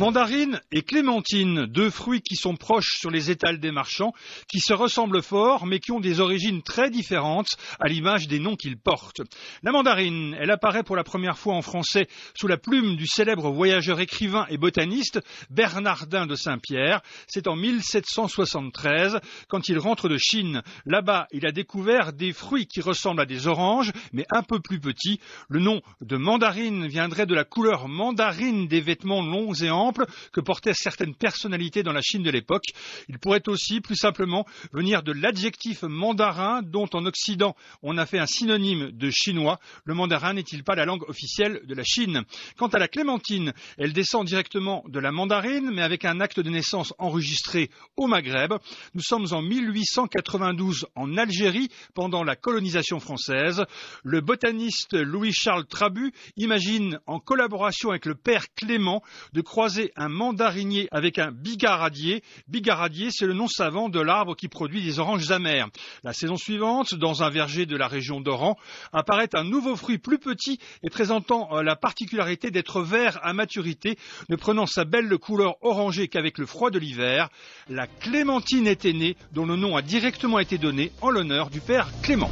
Mandarine et clémentine, deux fruits qui sont proches sur les étals des marchands, qui se ressemblent fort, mais qui ont des origines très différentes, à l'image des noms qu'ils portent. La mandarine, elle apparaît pour la première fois en français sous la plume du célèbre voyageur écrivain et botaniste Bernardin de Saint-Pierre. C'est en 1773, quand il rentre de Chine. Là-bas, il a découvert des fruits qui ressemblent à des oranges, mais un peu plus petits. Le nom de mandarine viendrait de la couleur mandarine des vêtements longs et amples que portaient certaines personnalités dans la Chine de l'époque. Il pourrait aussi, plus simplement, venir de l'adjectif mandarin, dont en Occident on a fait un synonyme de chinois. Le mandarin n'est-il pas la langue officielle de la Chine Quant à la clémentine, elle descend directement de la mandarine, mais avec un acte de naissance enregistré au Maghreb. Nous sommes en 1892 en Algérie, pendant la colonisation française. Le botaniste Louis-Charles Trabu imagine, en collaboration avec le père Clément, de croiser un mandarinier avec un bigaradier. Bigaradier, c'est le nom savant de l'arbre qui produit des oranges amères. La saison suivante, dans un verger de la région d'Oran, apparaît un nouveau fruit plus petit et présentant euh, la particularité d'être vert à maturité, ne prenant sa belle couleur orangée qu'avec le froid de l'hiver. La clémentine est née, dont le nom a directement été donné en l'honneur du père Clément.